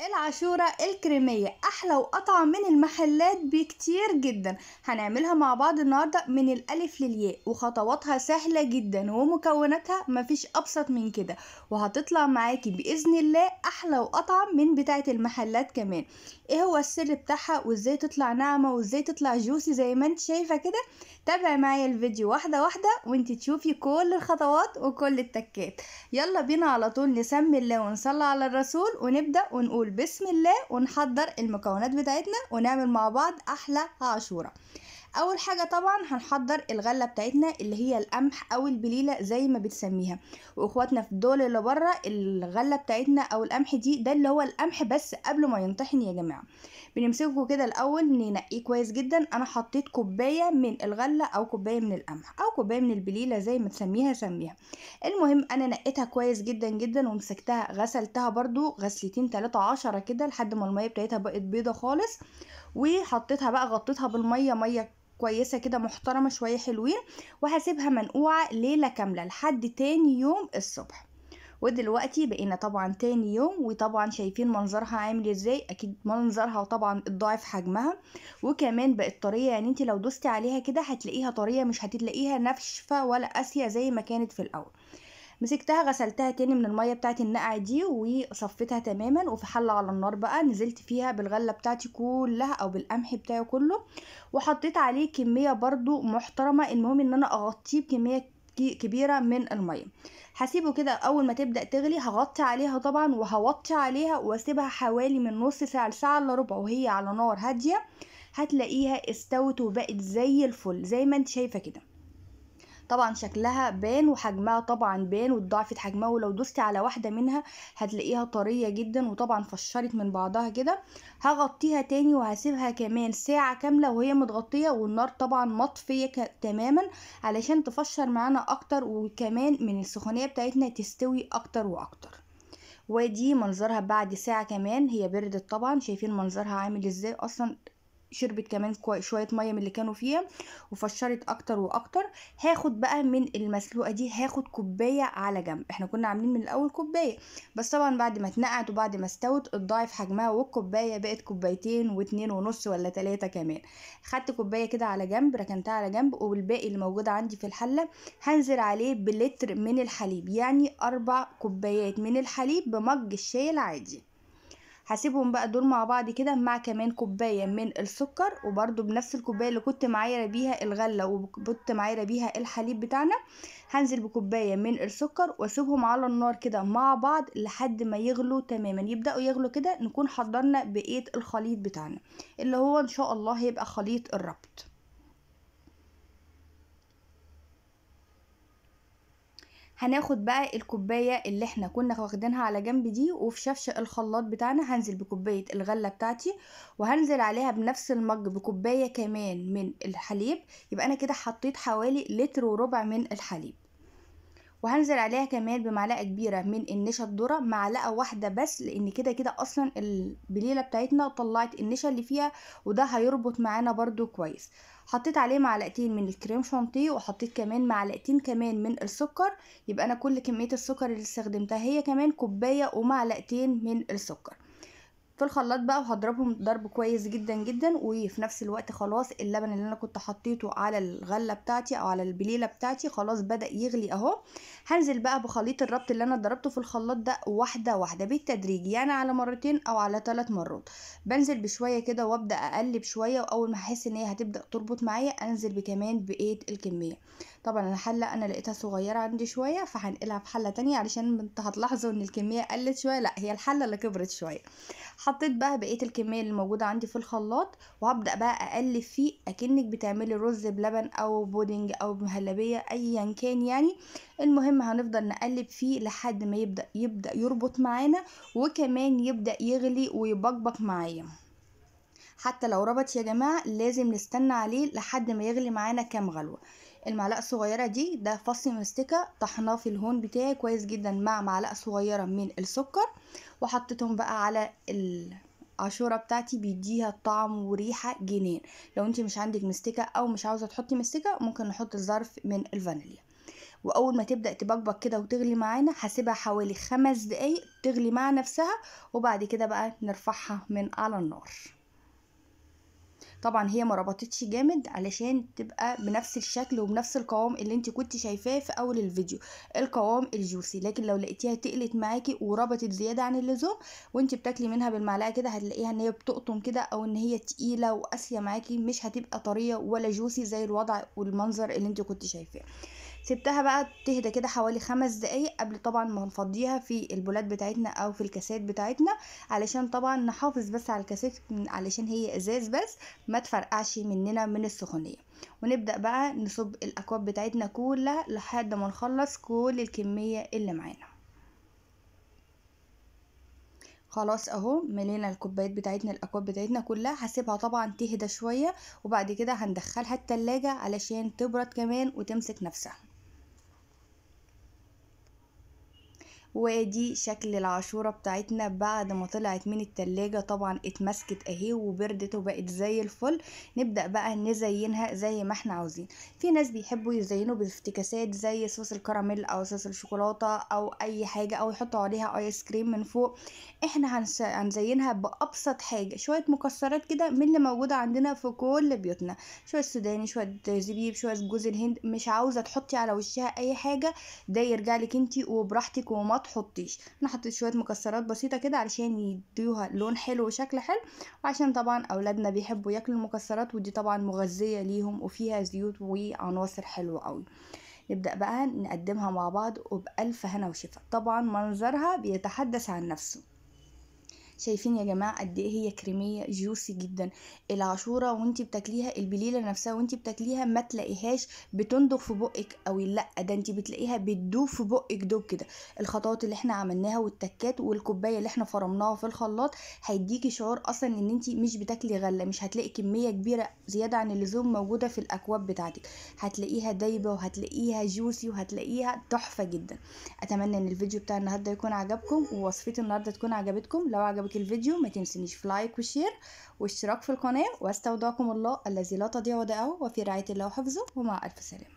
العاشورة الكريمية أحلى وأطعم من المحلات بكتير جدا هنعملها مع بعض النهاردة من الألف للياء وخطواتها سهلة جدا ومكوناتها مفيش أبسط من كده وهتطلع معاكي بإذن الله أحلى وأطعم من بتاعة المحلات كمان إيه هو السر بتاعها وإزاي تطلع ناعمة وإزاي تطلع جوسي زي ما انت شايفة كده تابعي معايا الفيديو واحدة واحدة وانت تشوفي كل الخطوات وكل التكات يلا بينا على طول نسمي الله ونصلي على الرسول ونبدأ ونقول نقول بسم الله ونحضر المكونات بتاعتنا ونعمل مع بعض أحلى عاشورة اول حاجه طبعا هنحضر الغله بتاعتنا اللي هي القمح او البليله زي ما بتسميها واخواتنا في الدول اللي بره الغله بتاعتنا او القمح دي ده اللي هو القمح بس قبل ما ينطحن يا جماعه بنمسكه كده الاول ننقيه كويس جدا انا حطيت كوبايه من الغله او كوبايه من القمح او كوبايه من البليله زي ما تسميها سميها المهم انا نقيتها كويس جدا جدا ومسكتها غسلتها برده غسلتين تلاتة عشرة كده لحد ما الميه بتاعتها بقت بيضه خالص وحطيتها بقى غطيتها بالميه ميه كويسة كده محترمة شوية حلوين وهسيبها منقوعة ليلة كاملة لحد تاني يوم الصبح ودلوقتي بقينا طبعا تاني يوم وطبعا شايفين منظرها عامل ازاي اكيد منظرها وطبعا اتضاعف حجمها وكمان بقت طريه يعني انت لو دوستي عليها كده هتلاقيها طريه مش هتلاقيها نفشفه ولا قاسيه زي ما كانت في الاول مسكتها غسلتها تاني من الميه بتاعت النقع دي وصفيتها تماما وفي حله على النار بقى نزلت فيها بالغله بتاعتي كلها او بالقمح بتاعي كله وحطيت عليه كميه برضو محترمه المهم ان انا اغطيه بكميه كبيرة من المية هسيبه كده اول ما تبدأ تغلي هغطي عليها طبعا وهوطي عليها واسيبها حوالي من نص ساعة لساعة الا ربع وهي على نار هادية هتلاقيها استوت وبقت زي الفل زي ما انت شايفة كده طبعا شكلها بان وحجمها طبعا بان واتضاعفت حجمها ولو دوستي على واحدة منها هتلاقيها طرية جدا وطبعا فشرت من بعضها كده هغطيها تاني وهسيبها كمان ساعة كاملة وهي متغطية والنار طبعا مطفية تماما علشان تفشر معانا اكتر وكمان من السخونية بتاعتنا تستوي اكتر واكتر ودي منظرها بعد ساعة كمان هي بردت طبعا شايفين منظرها عامل ازاي اصلا شربت كمان شويه ميه من اللي كانوا فيها وفشرت اكتر واكتر هاخد بقى من المسلوقه دي هاخد كوبايه على جنب احنا كنا عاملين من الاول كوبايه بس طبعا بعد ما اتنقعت وبعد ما استوت اتضاعف حجمها والكوبايه بقت كوبايتين واتنين ونص ولا تلاتة كمان خدت كوبايه كده على جنب ركنتها على جنب والباقي اللي موجود عندي في الحله هنزل عليه بلتر من الحليب يعني اربع كوبايات من الحليب بمج الشاي العادي هسيبهم بقى دول مع بعض كده مع كمان كوبايه من السكر وبرده بنفس الكوبايه اللي كنت معايره بيها الغله وكنت معايره بيها الحليب بتاعنا هنزل بكوبايه من السكر واسيبهم على النار كده مع بعض لحد ما يغلوا تماما يبداوا يغلوا كده نكون حضرنا بقيه الخليط بتاعنا اللي هو ان شاء الله هيبقى خليط الربط هناخد بقى الكوبايه اللي احنا كنا واخدينها على جنب دي وفي شفش الخلاط بتاعنا هنزل بكوبايه الغله بتاعتي وهنزل عليها بنفس المج بكوبايه كمان من الحليب يبقى انا كده حطيت حوالي لتر وربع من الحليب وهنزل عليها كمان بمعلقه كبيره من النشا الذره معلقه واحده بس لان كده كده اصلا البليله بتاعتنا طلعت النشا اللي فيها وده هيربط معانا برده كويس حطيت عليه معلقتين من الكريم شانتيه وحطيت كمان معلقتين كمان من السكر يبقى انا كل كميه السكر اللي استخدمتها هي كمان كوبايه ومعلقتين من السكر في الخلاط بقى وهضربهم ضرب كويس جدا جدا وفي نفس الوقت خلاص اللبن اللي انا كنت حطيته على الغله بتاعتي او على البليله بتاعتي خلاص بدا يغلي اهو هنزل بقى بخليط الربط اللي انا ضربته في الخلاط ده واحده واحده بالتدريج يعني على مرتين او على ثلاث مرات بنزل بشويه كده وابدا اقلب شويه واول ما احس ان هي هتبدا تربط معايا انزل بكمان بقيه الكميه طبعا الحلة انا لقيتها صغيرة عندي شوية فهنقلها في حلة تانية علشان انت هتلاحظوا ان الكمية قلت شوية لا هي الحلة اللي كبرت شوية حطيت بقى بقية الكمية اللي موجودة عندي في الخلاط وهبدأ بقى اقلب فيه اكنك بتعملي رز بلبن او بودنج او مهلبية ايا كان يعني المهم هنفضل نقلب فيه لحد ما يبدأ يبدأ يربط معانا وكمان يبدأ يغلي ويبقبق معايا حتى لو ربط يا جماعة لازم نستنى عليه لحد ما يغلي معانا كام غلوة المعلقه الصغيره دي ده فص مستكه طحناه في الهون بتاعي كويس جدا مع معلقه صغيره من السكر وحطيتهم بقى على العاشوره بتاعتي بيديها طعم وريحه جنين لو انت مش عندك مستكه او مش عاوزه تحطي مستكه ممكن نحط ظرف من الفانيليا واول ما تبدا تبقبق كده وتغلي معانا هسيبها حوالي خمس دقايق تغلي مع نفسها وبعد كده بقى نرفعها من على النار طبعا هي ما ربطتش جامد علشان تبقى بنفس الشكل وبنفس القوام اللي انت كنت شايفاه في اول الفيديو القوام الجوسي لكن لو لقيتيها تقلت معاكي وربطت زياده عن اللزوم وانت بتاكلي منها بالمعلقه كده هتلاقيها ان هي بتقطم كده او ان هي تقيله وقاسيه معاكي مش هتبقى طريه ولا جوسي زي الوضع والمنظر اللي انت كنت شايفاه سبتها بقى تهدى كده حوالي خمس دقايق قبل طبعا ما نفضيها في البولات بتاعتنا او في الكاسات بتاعتنا علشان طبعا نحافظ بس على الكاسات علشان هي ازاز بس ما تفرقعش مننا من السخونيه ونبدا بقى نصب الاكواب بتاعتنا كلها لحد ما نخلص كل الكميه اللي معانا خلاص اهو ملينا الكوبايات بتاعتنا الاكواب بتاعتنا كلها هسيبها طبعا تهدى شويه وبعد كده هندخلها التلاجة علشان تبرد كمان وتمسك نفسها وادي شكل العاشورة بتاعتنا بعد ما طلعت من التلاجة طبعا اتمسكت اهي وبردت وبقت زي الفل نبدأ بقى نزينها زي ما احنا عاوزين في ناس بيحبوا يزينوا بافتكاسات زي صوص الكراميل او صوص الشوكولاتة او اي حاجة او يحطوا عليها ايس كريم من فوق احنا هنزينها بابسط حاجة شوية مكسرات كده من اللي موجودة عندنا في كل بيوتنا شوية سوداني شوية زبيب شوية جوز الهند مش عاوزة تحطي على وشها اي حاجة ده يرجع لك انتي وبراحتك ومط تحطيش انا حطيت شويه مكسرات بسيطه كده علشان يديوها لون حلو وشكل حلو وعشان طبعا اولادنا بيحبوا ياكلوا المكسرات ودي طبعا مغذيه ليهم وفيها زيوت وعناصر حلوه قوي نبدأ بقى نقدمها مع بعض وبألف هنا وشفا طبعا منظرها بيتحدث عن نفسه شايفين يا جماعه قد ايه هي كريميه جوسي جدا العاشوره وانت بتاكليها البليله نفسها وانت بتاكليها ما تلاقيهاش بتندق في بقك او لا ده انت بتلاقيها بتدوب في بقك دوب كده الخطوات اللي احنا عملناها والتكات والكوبايه اللي احنا فرمناها في الخلاط هيديكي شعور اصلا ان انت مش بتاكلي غله مش هتلاقي كميه كبيره زياده عن اللزوم موجوده في الاكواب بتاعتك هتلاقيها دايبه وهتلاقيها جوسي وهتلاقيها تحفه جدا اتمنى ان الفيديو بتاع النهارده يكون عجبكم ووصفتي النهارده تكون عجبتكم لو عجبتكم عجبك الفيديو ما تنسنيش في لايك وشير واشتراك في القناة واستودعكم الله الذي لا تضيع ودائعه وفي رعاية الله وحفظه ومع ألف سلامة